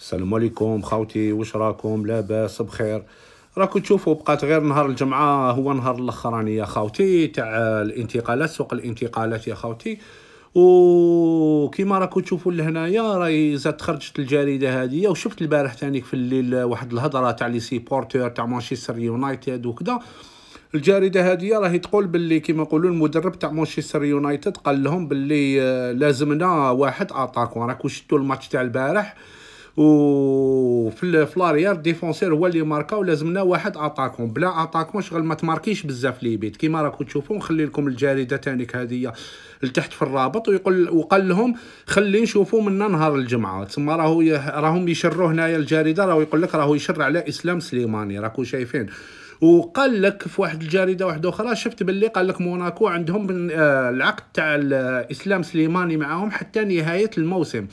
السلام عليكم خاوتي واش راكم لاباس بخير راكم تشوفوا بقات غير نهار الجمعه هو نهار الاخراني يا خاوتي تاع الانتقالات سوق الانتقالات يا خاوتي وكيما راكم تشوفوا لهنايا راهي زاد خرجت الجريده هذه وشفت البارح تانيك في الليل واحد الهضره تاع لي سيبورتور تاع مانشستر يونايتد وكذا الجريده هذه راهي تقول باللي كيما يقولوا المدرب تاع مانشستر يونايتد قال لهم باللي آه، لازمنا واحد اتاكون راكم شفتوا الماتش تاع البارح وفي فلاريير ديفونسير هو اللي ماركا ولازمنا واحد اتاكون بلا اتاكون شغل ما تماركيش بزاف لي بيت كيما راكم تشوفوا نخلي لكم الجريده تانيك هذه لتحت في الرابط ويقول وقال لهم خلي نشوفوا منا نهار الجمعه تما راهو راهم يشروا هنايا الجريده راهو يقول لك راهو يشر على اسلام سليماني راكم شايفين وقال لك في واحد الجريده واحده اخرى شفت باللي قال لك موناكو عندهم آه، العقد تاع اسلام سليماني معاهم حتى نهايه الموسم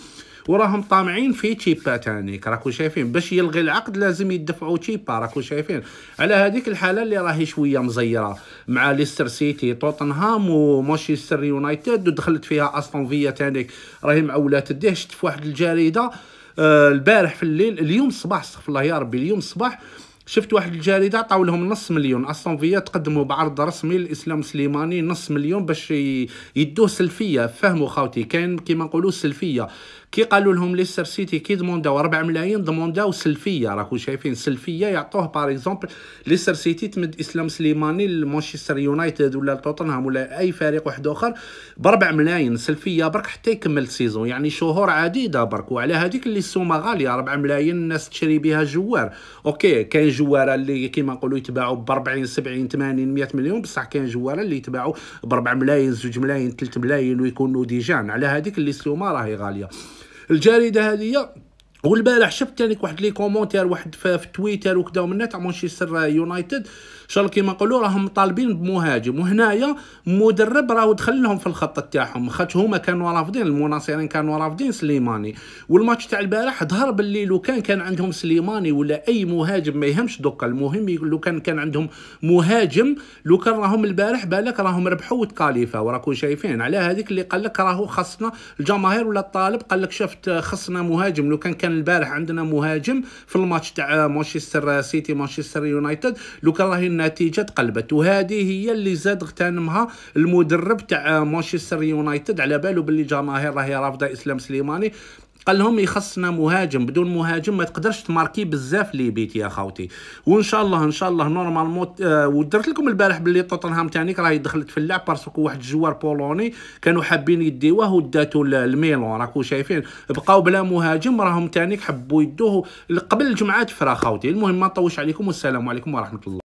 وراهم طامعين في تشيبا تاني راكو شايفين باش يلغي العقد لازم يدفعوا تشيبا راكو شايفين على هذيك الحاله اللي راهي شويه مزيره مع ليستر سيتي توتنهام ومانشستر يونايتد ودخلت فيها استون فيا تانيك راهي معولات الديه شفت في واحد الجريده آه، البارح في الليل اليوم الصباح استغفر الله يا ربي اليوم الصباح شفت واحد الجريده عطاو لهم نص مليون استون فيا تقدموا بعرض رسمي للاسلام سليماني نص مليون باش يدوه سلفيه فهموا خاوتي كاين كيما نقولوا سلفيه كي قالوا لهم ليستر سيتي كي دمونداو 4 ملايين دمونداو سلفيه راكم شايفين سلفيه يعطوه باغ اكزومبل ليستر سيتي تمد اسلام سليماني لمانشستر يونايتد ولا لتوتنهام ولا اي فريق واحد اخر ب 4 ملايين سلفيه برك حتى يكمل السيزون يعني شهور عديده برك وعلى هذيك اللي السومه غاليه 4 ملايين الناس تشري بها جوار اوكي كاين جوار اللي كيما نقولوا يتباعوا ب 40 70 80 100 مليون بصح كاين جوار اللي يتباعوا ب 4 ملايين 2 ملايين 3 ملايين ويكونوا ديجان على هذيك اللي السومه راهي غاليه الجريده هذه والبارح شفت تانيك يعني واحد لي كومونتير واحد في تويتر وكذا ومن تاع مانشستر يونايتد شال كيما نقولوا راهم طالبين بمهاجم وهنايا مدرب راهو دخل لهم في الخط تاعهم خاطش هما كانوا رافضين المناصرين كانوا رافضين سليماني والماتش تاع البارح ظهر باللي لو كان كان عندهم سليماني ولا اي مهاجم ما يهمش دوكا المهم لو كان كان عندهم مهاجم لو كان راهم البارح بالك راهم ربحوا وتكاليفا وراكم شايفين على هذيك اللي قال لك راهو خصنا الجماهير ولا الطالب قال لك شفت خصنا مهاجم لو كان كان البارح عندنا مهاجم في الماتش تاع مانشستر سيتي مانشستر يونايتد لو كان راهي النتيجه تقلبت وهذه هي اللي زاد اغتنمها المدرب تاع مانشستر يونايتد على باله باللي جماهير راهي رافضه اسلام سليماني قال لهم يخصنا إيه، مهاجم بدون مهاجم ما تقدرش تماركي بزاف لي بيت يا خاوتي وان شاء الله ان شاء الله نورمالمون آه ودرت لكم البارح باللي توتنهام تاعك راهي دخلت في اللعب باسكو واحد الجوار بولوني كانوا حابين يديوه وداتو الميلون راكو شايفين بقاو بلا مهاجم راهم تانيك حبوا يدوه قبل الجمعه تفرا خاوتي المهم ما نطوش عليكم والسلام عليكم ورحمه الله